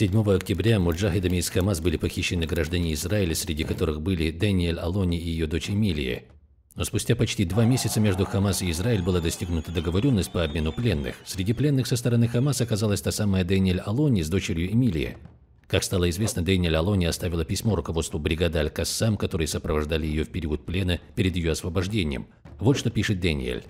7 октября муджахидами из Хамас были похищены граждане Израиля, среди которых были Дэниэль Алони и ее дочь Эмилия. Но спустя почти два месяца между Хамас и Израиль была достигнута договоренность по обмену пленных. Среди пленных со стороны Хамас оказалась та самая Дэниэль Алони с дочерью Эмилии. Как стало известно, Дэниэль Алони оставила письмо руководству бригады Аль-Кассам, которые сопровождали ее в период плена перед ее освобождением. Вот что пишет Дэниэль.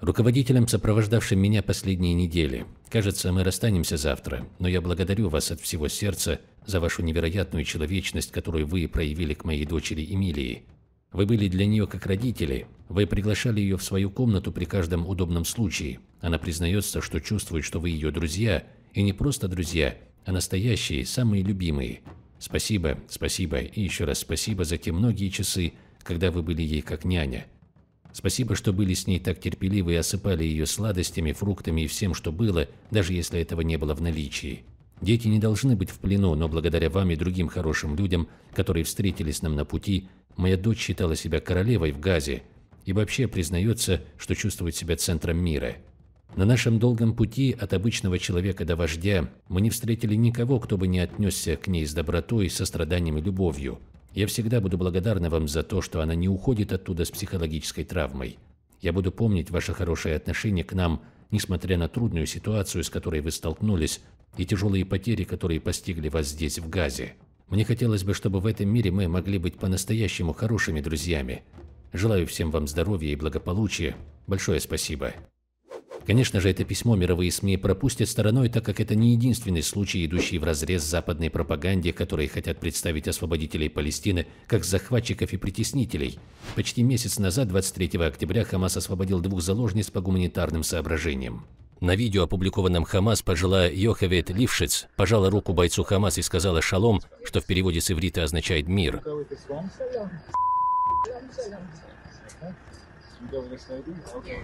Руководителям, сопровождавшим меня последние недели. Кажется, мы расстанемся завтра, но я благодарю вас от всего сердца за вашу невероятную человечность, которую вы проявили к моей дочери Эмилии. Вы были для нее как родители, вы приглашали ее в свою комнату при каждом удобном случае. Она признается, что чувствует, что вы ее друзья, и не просто друзья, а настоящие, самые любимые. Спасибо, спасибо и еще раз спасибо за те многие часы, когда вы были ей как няня, Спасибо, что были с ней так терпеливы и осыпали ее сладостями, фруктами и всем, что было, даже если этого не было в наличии. Дети не должны быть в плену, но благодаря вам и другим хорошим людям, которые встретились нам на пути, моя дочь считала себя королевой в Газе и вообще признается, что чувствует себя центром мира. На нашем долгом пути от обычного человека до вождя мы не встретили никого, кто бы не отнесся к ней с добротой, состраданием и любовью. Я всегда буду благодарна вам за то, что она не уходит оттуда с психологической травмой. Я буду помнить ваше хорошее отношение к нам, несмотря на трудную ситуацию, с которой вы столкнулись, и тяжелые потери, которые постигли вас здесь, в Газе. Мне хотелось бы, чтобы в этом мире мы могли быть по-настоящему хорошими друзьями. Желаю всем вам здоровья и благополучия. Большое спасибо. Конечно же, это письмо мировые СМИ пропустят стороной, так как это не единственный случай, идущий вразрез с западной пропаганде, которые хотят представить освободителей Палестины как захватчиков и притеснителей. Почти месяц назад, 23 октября, Хамас освободил двух заложниц по гуманитарным соображениям. На видео, опубликованном Хамас, пожилая Йохавет Лившиц пожала руку бойцу Хамас и сказала «шалом», что в переводе с иврита означает «мир».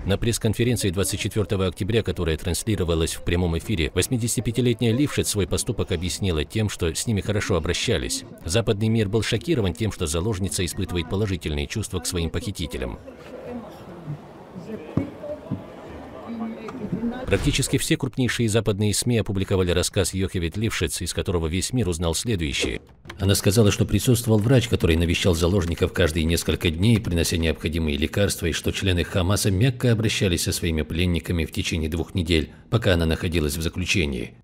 На пресс-конференции 24 октября, которая транслировалась в прямом эфире, 85-летняя Лившиц свой поступок объяснила тем, что с ними хорошо обращались. Западный мир был шокирован тем, что заложница испытывает положительные чувства к своим похитителям. Практически все крупнейшие западные СМИ опубликовали рассказ Йохевит Лившиц, из которого весь мир узнал следующее. Она сказала, что присутствовал врач, который навещал заложников каждые несколько дней, принося необходимые лекарства, и что члены Хамаса мягко обращались со своими пленниками в течение двух недель, пока она находилась в заключении.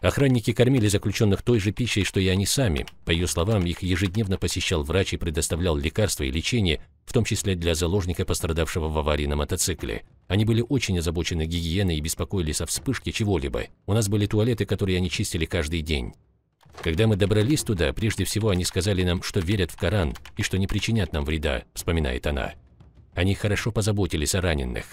Охранники кормили заключенных той же пищей, что и они сами. По ее словам, их ежедневно посещал врач и предоставлял лекарства и лечение, в том числе для заложника, пострадавшего в аварии на мотоцикле. Они были очень озабочены гигиеной и беспокоились о вспышке чего-либо. У нас были туалеты, которые они чистили каждый день. Когда мы добрались туда, прежде всего они сказали нам, что верят в Коран и что не причинят нам вреда, вспоминает она. Они хорошо позаботились о раненых.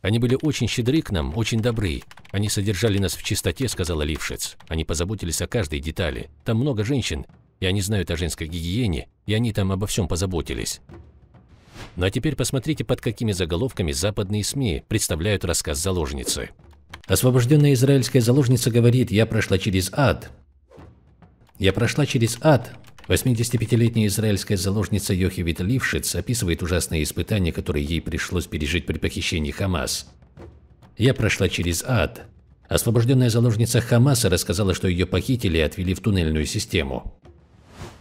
Они были очень щедры к нам, очень добры. Они содержали нас в чистоте, сказала Лившиц. Они позаботились о каждой детали. Там много женщин, и они знают о женской гигиене, и они там обо всем позаботились. Ну а теперь посмотрите, под какими заголовками западные СМИ представляют рассказ заложницы. Освобожденная израильская заложница говорит «Я прошла через ад». «Я прошла через ад». 85-летняя израильская заложница Йохевит Лившиц описывает ужасные испытания, которые ей пришлось пережить при похищении Хамас. «Я прошла через ад». Освобожденная заложница Хамаса рассказала, что ее похитили и отвели в туннельную систему.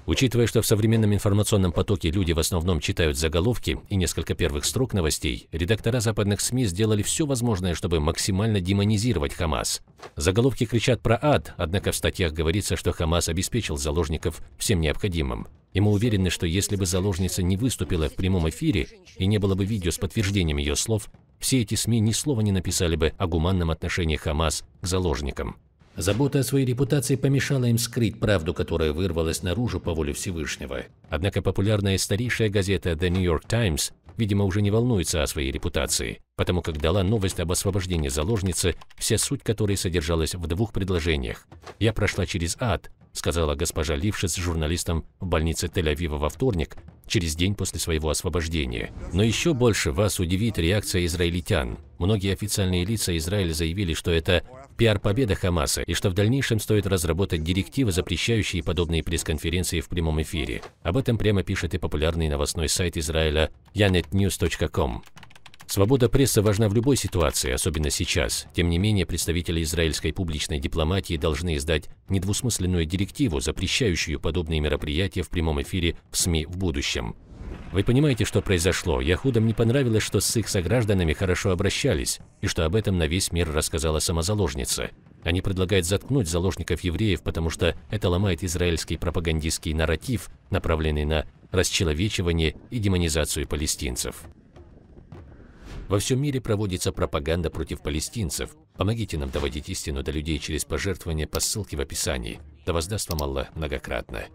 Учитывая, что в современном информационном потоке люди в основном читают заголовки и несколько первых строк новостей, редактора западных СМИ сделали все возможное, чтобы максимально демонизировать Хамас. Заголовки кричат про ад, однако в статьях говорится, что Хамас обеспечил заложников всем необходимым. И мы уверены, что если бы заложница не выступила в прямом эфире и не было бы видео с подтверждением ее слов, все эти СМИ ни слова не написали бы о гуманном отношении Хамас к заложникам. Забота о своей репутации помешала им скрыть правду, которая вырвалась наружу по воле Всевышнего. Однако популярная старейшая газета The New York Times, видимо, уже не волнуется о своей репутации, потому как дала новость об освобождении заложницы, вся суть которой содержалась в двух предложениях. «Я прошла через ад», – сказала госпожа Лившиц журналистам в больнице Тель-Авива во вторник, через день после своего освобождения. Но еще больше вас удивит реакция израильтян. Многие официальные лица Израиля заявили, что это пиар-победа Хамаса и что в дальнейшем стоит разработать директивы, запрещающие подобные пресс-конференции в прямом эфире. Об этом прямо пишет и популярный новостной сайт Израиля yanetnews.com. Свобода прессы важна в любой ситуации, особенно сейчас. Тем не менее, представители израильской публичной дипломатии должны издать недвусмысленную директиву, запрещающую подобные мероприятия в прямом эфире в СМИ в будущем. Вы понимаете, что произошло? Яхудам не понравилось, что с их согражданами хорошо обращались, и что об этом на весь мир рассказала сама заложница. Они предлагают заткнуть заложников евреев, потому что это ломает израильский пропагандистский нарратив, направленный на расчеловечивание и демонизацию палестинцев. Во всем мире проводится пропаганда против палестинцев. Помогите нам доводить истину до людей через пожертвования по ссылке в описании. Да воздаст вам Аллах многократно.